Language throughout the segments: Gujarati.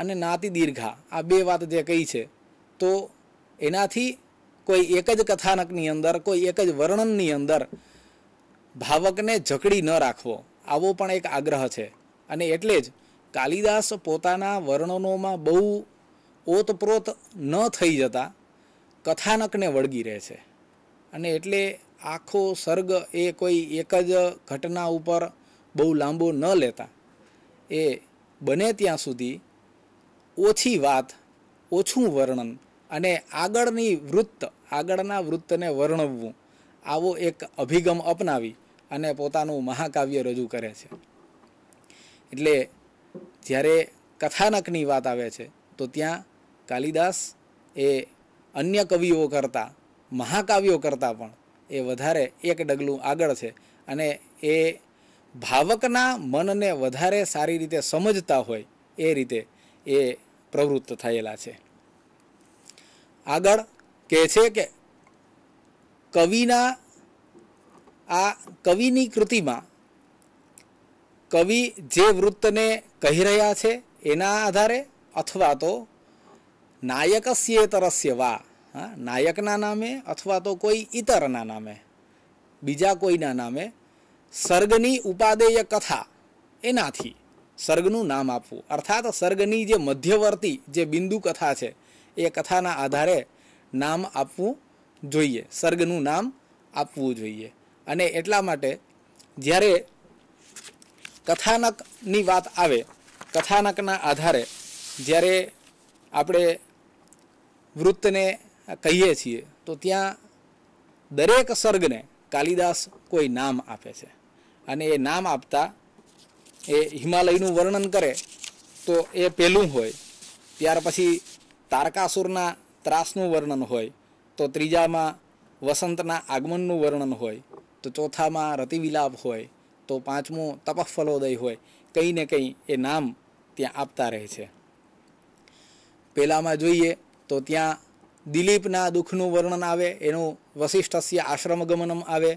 અને નાતી દીર્ઘા આ બે વાત જે કહી છે તો એનાથી કોઈ એક જ કથાનકની અંદર કોઈ એક જ વર્ણનની અંદર ભાવકને જકડી ન રાખવો આવો પણ એક આગ્રહ છે અને એટલે જ કાલિદાસ પોતાના વર્ણનોમાં બહુ ઓતપ્રોત ન થઈ જતા કથાનકને વળગી રહે છે અને એટલે આખો સર્ગ એ કોઈ એક જ ઘટના ઉપર બહુ લાંબો ન લેતા એ બને ત્યાં સુધી ઓછી વાત ઓછું વર્ણન અને આગળની વૃત્ત આગળના વૃત્તને વર્ણવવું આવો એક અભિગમ અપનાવી અને પોતાનું મહાકાવ્ય રજૂ કરે છે એટલે જ્યારે કથાનકની વાત આવે છે તો ત્યાં કાલિદાસ એ અન્ય કવિઓ કરતાં મહાકાવ્યો કરતાં પણ એ વધારે એક ડગલું આગળ છે અને એ ભાવકના મનને વધારે સારી રીતે સમજતા હોય એ રીતે એ પ્રવૃત્ત થયેલા છે આગળ કહે છે કે કવિના આ કવિની કૃતિમાં કવિ જે વૃત્તને કહી રહ્યા છે એના આધારે અથવા તો નાયકસ્યેતરસ્ય વા હા નાયકના નામે અથવા તો કોઈ ઇતરના નામે બીજા કોઈના નામે સર્ગની ઉપાદેય કથા એનાથી સર્ગનું નામ આપવું અર્થાત સર્ગની જે મધ્યવર્તી જે બિંદુ કથા છે એ કથાના આધારે નામ આપવું જોઈએ સર્ગનું નામ આપવું જોઈએ અને એટલા માટે જ્યારે કથાનકની વાત આવે કથાનકના આધારે જ્યારે આપણે વૃત્તને કહીએ છીએ તો ત્યાં દરેક સર્ગને કાલિદાસ કોઈ નામ આપે છે અને એ નામ આપતા એ હિમાલયનું વર્ણન કરે તો એ પહેલું હોય ત્યાર પછી તારકાસુરના ત્રાસનું વર્ણન હોય તો ત્રીજામાં વસંતના આગમનનું વર્ણન હોય તો ચોથામાં રતિવિલાપ હોય તો પાંચમું તપફલોદય હોય કંઈ ને કંઈ એ નામ ત્યાં આપતા રહે છે પહેલામાં જોઈએ તો ત્યાં દિલીપના દુઃખનું વર્ણન આવે એનું વસિષ્ઠસ્ય આશ્રમગમનમ આવે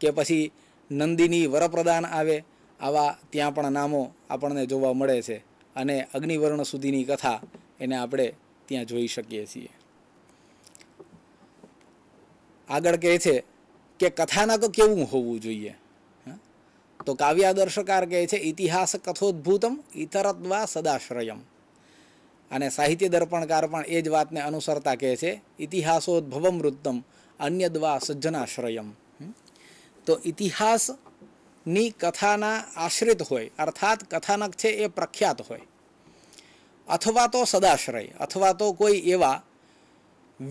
કે પછી નંદિની વરપ્રદાન આવે આવા ત્યાં પણ નામો આપણને જોવા મળે છે અને અગ્નિવર્ણ સુધીની કથા એને આપણે ત્યાં જોઈ શકીએ છીએ આગળ કહે છે કે કથાનક કેવું હોવું જોઈએ તો કાવ્યાદર્શકાર કહે છે ઇતિહાસ કથોદ્ભૂતમ ઇતરત્વા સદાશ્રયમ અને સાહિત્ય દર્પણકાર પણ એ જ વાતને અનુસરતા કહે છે ઇતિહાસોદ્ભવમ વૃત્તમ અન્યદ્વા સજ્જનાશ્રયમ તો ઇતિહાસ ની કથાના આશ્રિત હોય અર્થાત કથાનક છે એ પ્રખ્યાત હોય અથવા તો સદાશ્રય અથવા તો કોઈ એવા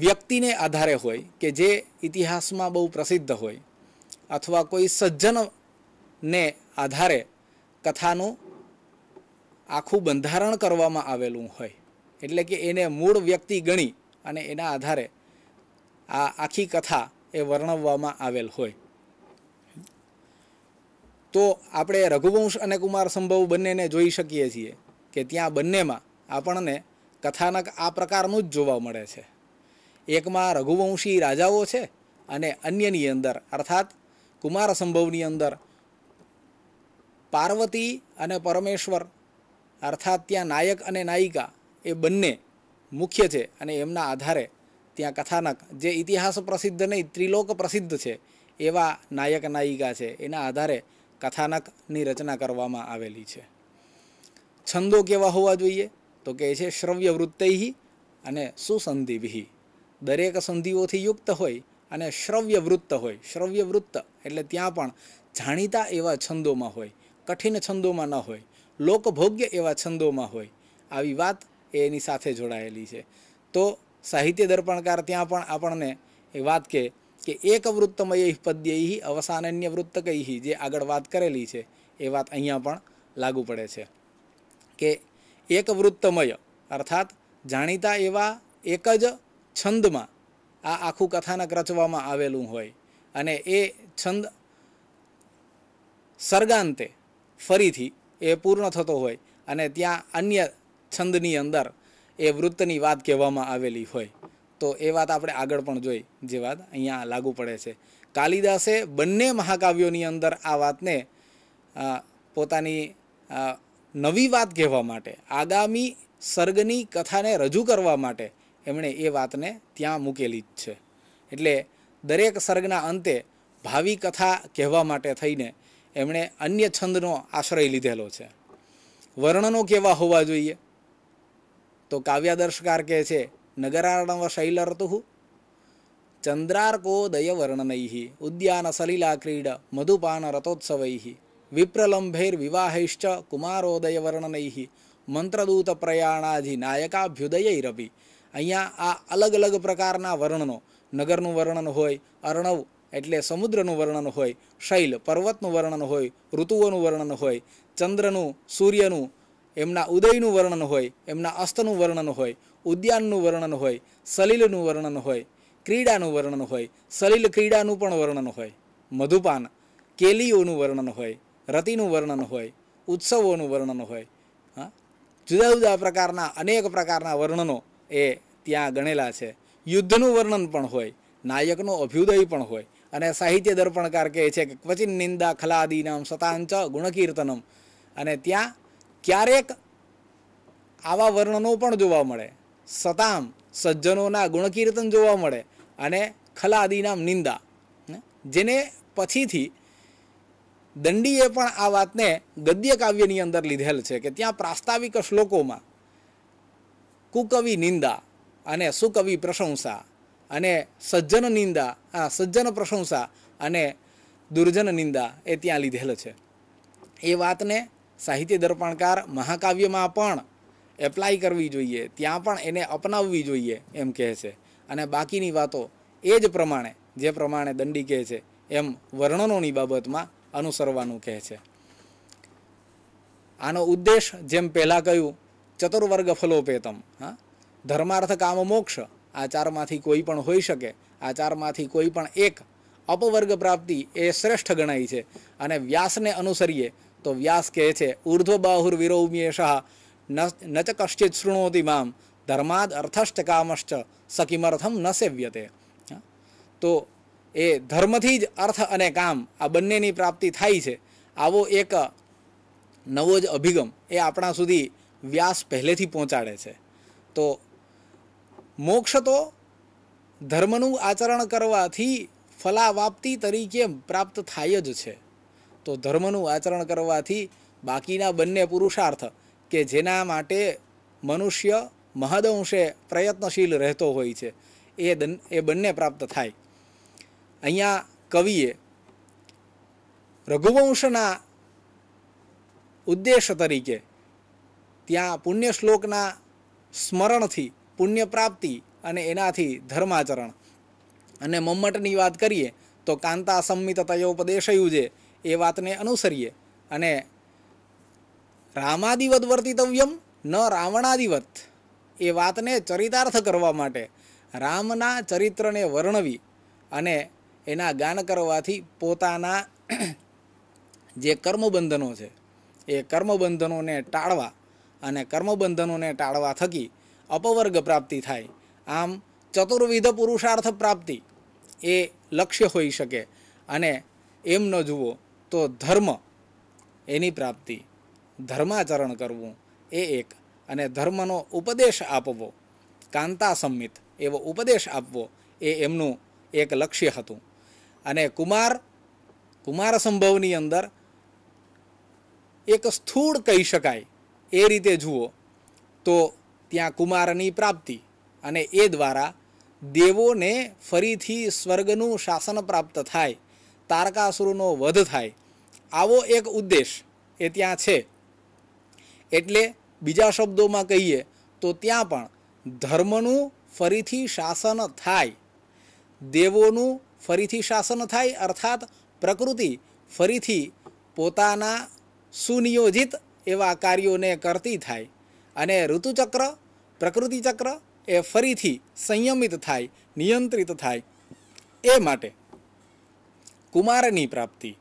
વ્યક્તિને આધારે હોય કે જે ઇતિહાસમાં બહુ પ્રસિદ્ધ હોય અથવા કોઈ સજ્જનને આધારે કથાનું આખું બંધારણ કરવામાં આવેલું હોય એટલે કે એને મૂળ વ્યક્તિ ગણી અને એના આધારે આ આખી કથા એ વર્ણવવામાં આવેલ હોય તો આપણે રઘુવંશ અને કુમાર સંભવ બંનેને જોઈ શકીએ છીએ કે ત્યાં બંનેમાં આપણને કથાનક આ પ્રકારનું જ જોવા મળે છે એકમાં રઘુવંશી રાજાઓ છે અને અન્યની અંદર અર્થાત કુમાર સંભવની અંદર પાર્વતી અને પરમેશ્વર અર્થાત ત્યાં નાયક અને નાયિકા એ બંને મુખ્ય છે અને એમના આધારે ત્યાં કથાનક જે ઇતિહાસ પ્રસિદ્ધ નહીં ત્રિલોક પ્રસિદ્ધ છે એવા નાયક નાયિકા છે એના આધારે કથાનકની રચના કરવામાં આવેલી છે છંદો કેવા હોવા જોઈએ તો કહે છે શ્રવ્ય વૃત્તૈ અને સુસંધિભિ દરેક સંધિઓથી યુક્ત હોય અને શ્રવ્ય વૃત્ત હોય શ્રવ્ય વૃત્ત એટલે ત્યાં પણ જાણીતા એવા છંદોમાં હોય કઠિન છંદોમાં ન હોય લોકભોગ્ય એવા છંદોમાં હોય આવી વાત એની સાથે જોડાયેલી છે તો સાહિત્ય દર્પણકાર ત્યાં પણ આપણને એ વાત કે કે એક વૃત્તમય પદ્યૈ અવસાનન્ય વૃત્તકૈ જે આગળ વાત કરેલી છે એ વાત અહીંયા પણ લાગુ પડે છે કે એક વૃત્તમય અર્થાત જાણીતા એવા એક જ છંદમાં આ આખું કથાનક રચવામાં આવેલું હોય અને એ છંદ સર્ગાંતે ફરીથી એ પૂર્ણ થતો હોય અને ત્યાં અન્ય છંદની અંદર એ વૃત્તની વાત કહેવામાં આવેલી હોય તો એ વાત આપણે આગળ પણ જોઈ જે વાત અહીંયા લાગુ પડે છે કાલિદાસે બંને મહાકાવ્યોની અંદર આ વાતને પોતાની નવી વાત કહેવા માટે આગામી સર્ગની કથાને રજૂ કરવા માટે એમણે એ વાતને ત્યાં મૂકેલી જ છે એટલે દરેક સર્ગના અંતે ભાવિ કથા કહેવા માટે થઈને એમણે અન્ય છંદનો આશ્રય લીધેલો છે વર્ણનો કેવા હોવા જોઈએ તો કાવ્યાદર્શકાર કહે છે नगरार्णवशैलर्तुः चन्द्रार्कोदयवर्णनैः उद्यानसलिलाक्रीड मधुपानरथोत्सवैः विप्रलम्भैर्विवाहैश्च कुमारोदयवर्णनैः મંત્રદૂતપ્રયાણાધિનાયકાભ્યુદયૈરપી અહીંયા આ અલગ અલગ પ્રકારના વર્ણનો નગરનું વર્ણન હોય અર્ણવ એટલે સમુદ્રનું વર્ણન હોય શૈલ પર્વતનું વર્ણન હોય ઋતુઓનું વર્ણન હોય ચંદ્રનું સૂર્યનું એમના ઉદયનું વર્ણન હોય એમના અસ્તનું વર્ણન હોય ઉદ્યાનનું વર્ણન હોય સલીલનું વર્ણન હોય ક્રીડાનું વર્ણન હોય સલીલ ક્રીડાનું પણ વર્ણન હોય મધુપાન કેલીઓનું વર્ણન હોય રતિનું વર્ણન હોય ઉત્સવોનું વર્ણન હોય હા જુદા જુદા પ્રકારના અનેક પ્રકારના વર્ણનો એ ત્યાં ગણેલા છે યુદ્ધનું વર્ણન પણ હોય નાયકનો અભ્યુદય પણ હોય અને સાહિત્ય દર્પણકાર કહે છે કે ક્વચિન નિંદા ખલાદીનામ સતાંચ ગુણકીર્તનમ અને ત્યાં ક્યારેક આવા વર્ણનો પણ જોવા મળે સતામ સજ્જનોના ગુણકીર્તન જોવા મળે અને ખલાદીનામ નિંદા જેને પછીથી દંડીએ પણ આ વાતને ગદ્ય કાવ્યની અંદર લીધેલ છે કે ત્યાં પ્રાસ્તાવિક શ્લોકોમાં કુકવિ નિંદા અને સુકવિ પ્રશંસા અને સજ્જન નિંદા આ સજ્જન પ્રશંસા અને દુર્જન નિંદા એ ત્યાં લીધેલ છે એ વાતને સાહિત્ય દર્પણકાર મહાકાવ્યમાં પણ એપ્લાય કરવી જોઈએ ત્યાં પણ એને અપનાવવી જોઈએ એમ કહે છે અને બાકીની વાતો એ જ પ્રમાણે જે પ્રમાણે દંડી કહે છે એમ વર્ણનોની બાબતમાં અનુસરવાનું કહે છે આનો ઉદ્દેશ જેમ પહેલાં કહ્યું ચતુર્વર્ગ ફલોપેતમ હા ધર્માર્થ કામ મોક્ષ આ ચારમાંથી કોઈ પણ હોઈ શકે આ ચારમાંથી કોઈ પણ એક અપવર્ગ પ્રાપ્તિ એ શ્રેષ્ઠ ગણાય છે અને વ્યાસને અનુસરીએ તો વ્યાસ કહે છે ઉર્ધ્વ બાહુર વિરોમીએ શાહ ન ચ કશ્ચિત શૃણોતિ મામ ધર્માદ અર્થશ્ચ કામશ્ચ સકિમર્થમ ન સેવ્યતે તો એ ધર્મથી જ અર્થ અને કામ આ બંનેની પ્રાપ્તિ થાય છે આવો એક નવો જ અભિગમ એ આપણા સુધી વ્યાસ પહેલેથી પહોંચાડે છે તો મોક્ષ તો ધર્મનું આચરણ કરવાથી ફલાવાપ્તિ તરીકે પ્રાપ્ત થાય જ છે તો ધર્મનું આચરણ કરવાથી બાકીના બંને પુરુષાર્થ કે જેના માટે મનુષ્ય મહદઅંશે પ્રયત્નશીલ રહેતો હોય છે એ એ બંને પ્રાપ્ત થાય અહીંયા કવિએ રઘુવંશના ઉદ્દેશ તરીકે ત્યાં પુણ્ય શ્લોકના સ્મરણથી પુણ્ય પ્રાપ્તિ અને એનાથી ધર્માચરણ અને મમ્મટની વાત કરીએ તો કાંતા સંમિત તયોપદેશયું જે એ વાતને અનુસરીએ અને રામાદિવત વર્તિતવ્યમ ન રાવણાદિવત એ વાતને ચરિતાર્થ કરવા માટે રામના ચરિત્રને વર્ણવી અને એના ગાન કરવાથી પોતાના જે કર્મબંધનો છે એ કર્મબંધનોને ટાળવા અને કર્મબંધનોને ટાળવા થકી અપવર્ગ પ્રાપ્તિ થાય આમ ચતુર્વિધ પુરુષાર્થ પ્રાપ્તિ એ લક્ષ્ય હોઈ શકે અને એમ ન જુઓ તો ધર્મ એની પ્રાપ્તિ ધર્માચરણ કરવું એ એક અને ધર્મનો ઉપદેશ આપવો કાંતા સંમિત એવો ઉપદેશ આપવો એ એમનું એક લક્ષ્ય હતું અને કુમાર કુમાર સંભવની અંદર એક સ્થૂળ કહી શકાય એ રીતે જુઓ તો ત્યાં કુમારની પ્રાપ્તિ અને એ દ્વારા દેવોને ફરીથી સ્વર્ગનું શાસન પ્રાપ્ત થાય તારકાસુરનો વધ થાય આવો એક ઉદ્દેશ એ ત્યાં છે એટલે બીજા શબ્દોમાં કહીએ તો ત્યાં પણ ધર્મનું ફરીથી શાસન થાય દેવોનું ફરીથી શાસન થાય અર્થાત પ્રકૃતિ ફરીથી પોતાના સુનિયોજિત એવા કાર્યોને કરતી થાય અને ઋતુચક્ર પ્રકૃતિચક્ર એ ફરીથી સંયમિત થાય નિયંત્રિત થાય એ માટે કુમારની પ્રાપ્તિ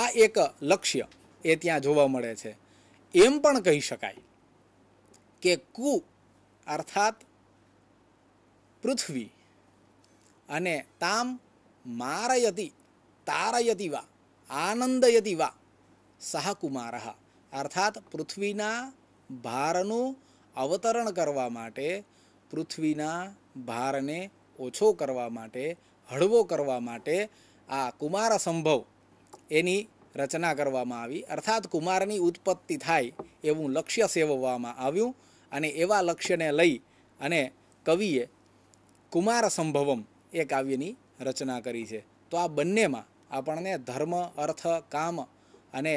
આ એક લક્ષ્ય એ ત્યાં જોવા મળે છે એમ પણ કહી શકાય કે કુ અર્થાત પૃથ્વી અને તામ મારયતી તારયતી વા આનંદયતી વા સહકુમાર અર્થાત પૃથ્વીના ભારનું અવતરણ કરવા માટે પૃથ્વીના ભારને ઓછો કરવા માટે હળવો કરવા માટે આ કુમાર સંભવ એની રચના કરવામાં આવી અર્થાત કુમારની ઉત્પત્તિ થાય એવું લક્ષ્ય સેવવામાં આવ્યું અને એવા લક્ષ્યને લઈ અને કવિએ કુમાર સંભવમ એ કાવ્યની રચના કરી છે તો આ બંનેમાં આપણને ધર્મ અર્થ કામ અને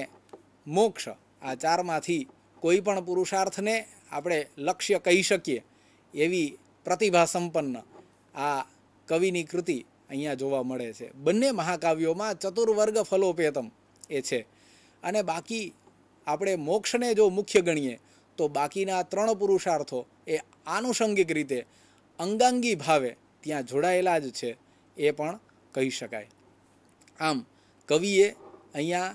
મોક્ષ આ ચારમાંથી કોઈ પણ પુરુષાર્થને આપણે લક્ષ્ય કહી શકીએ એવી પ્રતિભા સંપન્ન આ કવિની કૃતિ અહીંયા જોવા મળે છે બંને મહાકાવ્યોમાં ચતુર્વર્ગ ફલોપેતમ એ છે અને બાકી આપણે મોક્ષને જો મુખ્ય ગણીએ તો બાકીના ત્રણ પુરુષાર્થો એ આનુષંગિક રીતે અંગાંગી ભાવે ત્યાં જોડાયેલા જ છે એ પણ કહી શકાય આમ કવિએ અહીંયા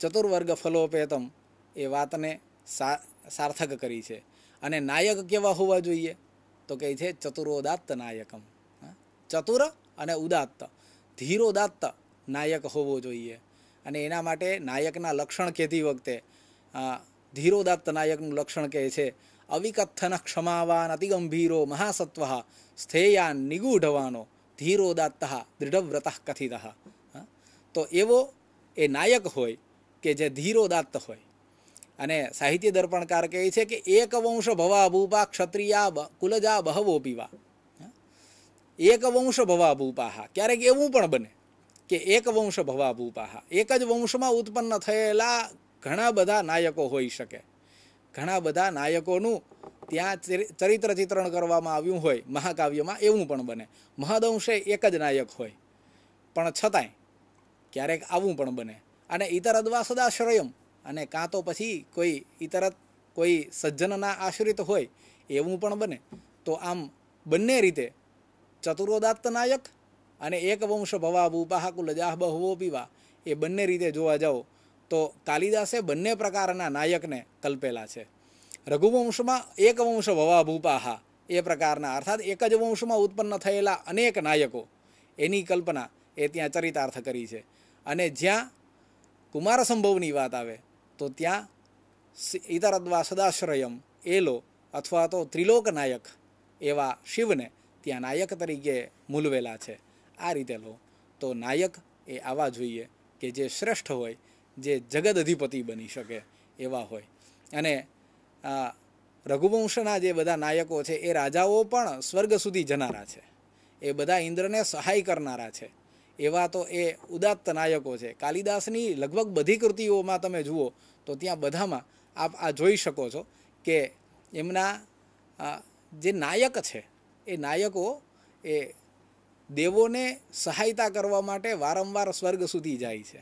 ચતુર્વર્ગ ફલોપેતમ એ વાતને સાર્થક કરી છે અને નાયક કેવા હોવા જોઈએ તો કહે છે ચતુરોદાત્ત નાયકમ ચતુર અને ઉદાત્ત ધીરોદાત્ત નાયક હોવો જોઈએ અને એના માટે નાયકના લક્ષણ કહેતી વખતે ધીરોદાત્ત નાયકનું લક્ષણ કહે છે અવિકથન ક્ષમાવાન અતિગંભીરો મહાસત્વ સ્થેયાન નિગૂઢવાનો ધીરોદાત્ત દૃઢવ્રત કથિત તો એવો એ નાયક હોય કે જે ધીરોદાત્ત હોય અને સાહિત્ય દર્પણકાર કહે છે કે એક વંશ ભવા ભૂપા ક્ષત્રિયા કુલજા બહવો પીવા એક વંશ ભવા ભૂપાહા ક્યારેક એવું પણ બને કે એક વંશ ભવા ભવાભૂપાહા એક જ વંશમાં ઉત્પન્ન થયેલા ઘણા બધા નાયકો હોઈ શકે ઘણા બધા નાયકોનું ત્યાં ચરિત્ર ચિત્રણ કરવામાં આવ્યું હોય મહાકાવ્યમાં એવું પણ બને મહદઅંશે એક જ નાયક હોય પણ છતાંય ક્યારેક આવું પણ બને અને ઇતર અથવા સદાશ્રયમ અને કાં તો પછી કોઈ ઇતરત કોઈ સજ્જનના આશ્રિત હોય એવું પણ બને તો આમ બંને રીતે ચતુરોદાત્ત નાયક અને એક વંશ એકવંશ ભવાભૂપાહ લજાહ બહુવો પીવા એ બંને રીતે જોવા જાઓ તો કાલિદાસે બંને પ્રકારના નાયકને કલ્પેલા છે રઘુવંશમાં એક વંશ ભવા ભવાભૂપાહા એ પ્રકારના અર્થાત એક જ વંશમાં ઉત્પન્ન થયેલા અનેક નાયકો એની કલ્પના એ ત્યાં ચરિતાર્થ કરી છે અને જ્યાં કુમારસંભવની વાત આવે તો ત્યાં ઇતરદ્વા સદાશ્રયમ એલો અથવા તો ત્રિલોક નાયક એવા શિવને ત્યાં નાયક તરીકે મૂલવેલા છે આ રીતે લો તો નાયક એ આવા જોઈએ કે જે શ્રેષ્ઠ હોય જે જગત અધિપતિ બની શકે એવા હોય અને રઘુવંશના જે બધા નાયકો છે એ રાજાઓ પણ સ્વર્ગ સુધી જનારા છે એ બધા ઇન્દ્રને સહાય કરનારા છે એવા તો એ ઉદાત્ત નાયકો છે કાલિદાસની લગભગ બધી કૃતિઓમાં તમે જુઓ તો ત્યાં બધામાં આપ આ જોઈ શકો છો કે એમના જે નાયક છે એ નાયકો એ દેવોને સહાયતા કરવા માટે વારંવાર સ્વર્ગ સુધી જાય છે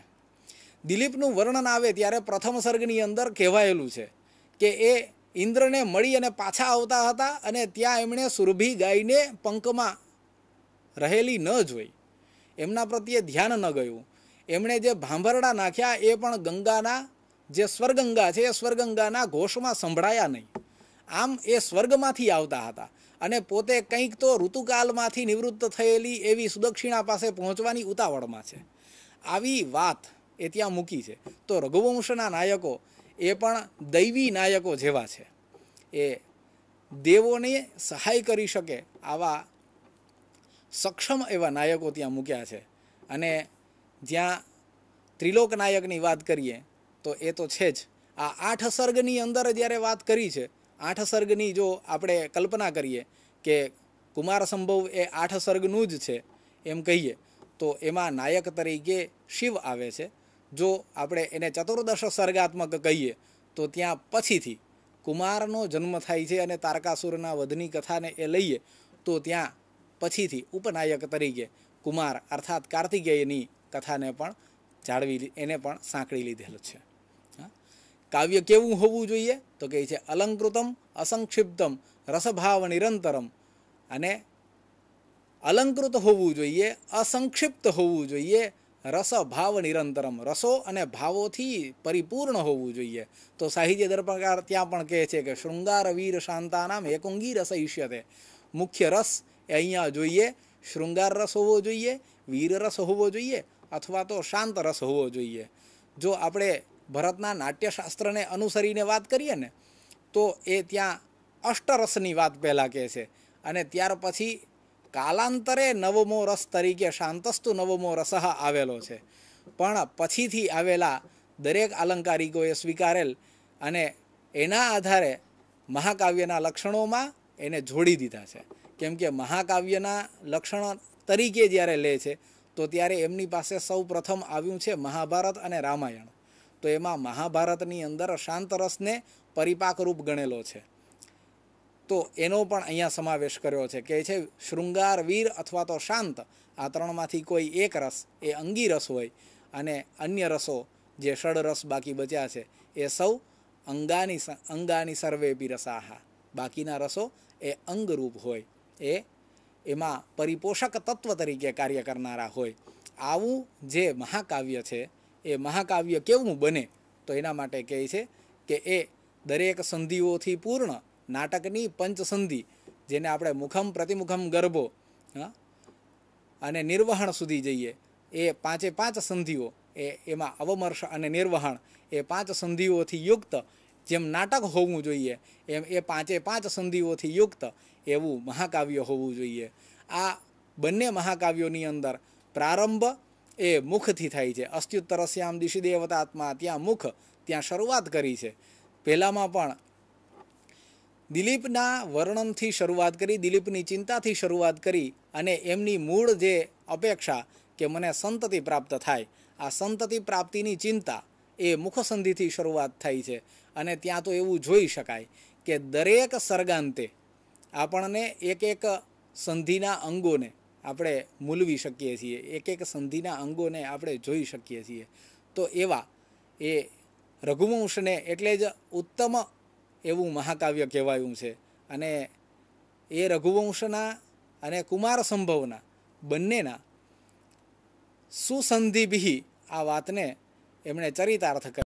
દિલીપનું વર્ણન આવે ત્યારે પ્રથમ સર્ગની અંદર કહેવાયેલું છે કે એ ઇન્દ્રને મળી અને પાછા આવતા હતા અને ત્યાં એમણે સુરભી ગાયને પંખમાં રહેલી ન જોઈ એમના પ્રત્યે ધ્યાન ન ગયું એમણે જે ભાંભરડા નાખ્યા એ પણ ગંગાના જે સ્વર્ગંગા છે એ સ્વર્ગંગાના ઘોષમાં સંભળાયા નહીં આમ એ સ્વર્ગમાંથી આવતા હતા અને પોતે કંઈક તો ઋતુકાલમાંથી નિવૃત્ત થયેલી એવી સુદક્ષિણા પાસે પહોંચવાની ઉતાવળમાં છે આવી વાત એ ત્યાં મૂકી છે તો રઘુવંશના નાયકો એ પણ દૈવી નાયકો જેવા છે એ દેવોને સહાય કરી શકે આવા સક્ષમ એવા નાયકો ત્યાં મૂક્યા છે અને જ્યાં ત્રિલોક નાયકની વાત કરીએ તો એ તો છે જ આ આઠ સર્ગની અંદર જ્યારે વાત કરી છે આઠ સર્ગની જો આપણે કલ્પના કરીએ કે કુમાર સંભવ એ આઠ સર્ગનું જ છે એમ કહીએ તો એમાં નાયક તરીકે શિવ આવે છે જો આપણે એને ચતુર્દશ સર્ગાત્મક કહીએ તો ત્યાં પછીથી કુમારનો જન્મ થાય છે અને તારકાસુરના વધની કથાને એ લઈએ તો ત્યાં પછીથી ઉપનાયક તરીકે કુમાર અર્થાત કાર્તિકેયની કથાને પણ જાળવી એને પણ સાંકળી લીધેલ છે કાવ્ય કેવું હોવું જોઈએ તો કહે છે અલંકૃતમ અસંક્ષિપ્તમ રસભાવ નિરંતરમ અને અલંકૃત હોવું જોઈએ અસંક્ષિપ્ત હોવું જોઈએ રસભાવ નિરંતરમ રસો અને ભાવોથી પરિપૂર્ણ હોવું જોઈએ તો સાહિત્ય દર્પણકાર ત્યાં પણ કહે છે કે શૃંગાર વીર શાંતાનામ એકોંગી રસ ઈષ્યતે મુખ્ય રસ એ અહીંયા જોઈએ શૃંગાર રસ હોવો જોઈએ વીર રસ હોવો જોઈએ અથવા તો શાંત રસ હોવો જોઈએ જો આપણે ભરતના નાટ્યશાસ્ત્રને અનુસરીને વાત કરીએ ને તો એ ત્યાં અષ્ટરસની વાત પહેલાં કહે છે અને ત્યાર પછી કાલાંતરે નવમો રસ તરીકે શાંતસ્તુ નવમો રસ આવેલો છે પણ પછીથી આવેલા દરેક અલંકારિકોએ સ્વીકારેલ અને એના આધારે મહાકાવ્યના લક્ષણોમાં એને જોડી દીધા છે કેમ કે મહાકાવ્યના લક્ષણ તરીકે જ્યારે લે છે તો ત્યારે એમની પાસે સૌ પ્રથમ આવ્યું છે મહાભારત અને રામાયણ તો એમાં મહાભારતની અંદર શાંત રસને પરિપાકરૂપ ગણેલો છે તો એનો પણ અહીંયા સમાવેશ કર્યો છે કે છે શૃંગાર વીર અથવા તો શાંત આ ત્રણમાંથી કોઈ એક રસ એ અંગી રસ હોય અને અન્ય રસો જે ષડ રસ બાકી બચ્યા છે એ સૌ અંગાની અંગાની સર્વેપી રસાહા બાકીના રસો એ અંગરૂપ હોય એ એમાં પરિપોષક તત્વ તરીકે કાર્ય કરનારા હોય આવું જે મહાકાવ્ય છે એ મહાકાવ્ય કેવું બને તો એના માટે કહે છે કે એ દરેક સંધિઓથી પૂર્ણ નાટકની પંચસંધિ જેને આપણે મુખમ પ્રતિમુખમ ગર્ભો અને નિર્વહણ સુધી જઈએ એ પાંચે પાંચ સંધિઓ એ એમાં અવમર્ષ અને નિર્વહણ એ પાંચ સંધિઓથી યુક્ત જેમ નાટક હોવું જોઈએ એમ એ પાંચે પાંચ સંધિઓથી યુક્ત એવું મહાકાવ્ય હોવું જોઈએ આ બંને મહાકાવ્યોની અંદર પ્રારંભ એ મુખથી થાય છે અસ્ત્યુત્તરસ્યામ દિશી દેવતાત્મા ત્યાં મુખ ત્યાં શરૂઆત કરી છે પહેલામાં પણ દિલીપના વર્ણનથી શરૂઆત કરી દિલીપની ચિંતાથી શરૂઆત કરી અને એમની મૂળ જે અપેક્ષા કે મને સંતતિ પ્રાપ્ત થાય આ સંતતિ પ્રાપ્તિની ચિંતા એ મુખસંધિથી શરૂઆત થાય છે અને ત્યાં તો એવું જોઈ શકાય કે દરેક સર્ગાંતે આપણને એક એક સંધિના અંગોને આપણે મૂલવી શકીએ છીએ એક એક સંધિના અંગોને આપણે જોઈ શકીએ છીએ તો એવા એ રઘુવંશને એટલે જ ઉત્તમ એવું મહાકાવ્ય કહેવાયું છે અને એ રઘુવંશના અને કુમાર સંભવના બંનેના સુસંધિભી આ વાતને એમણે ચરિતાર્થ કરી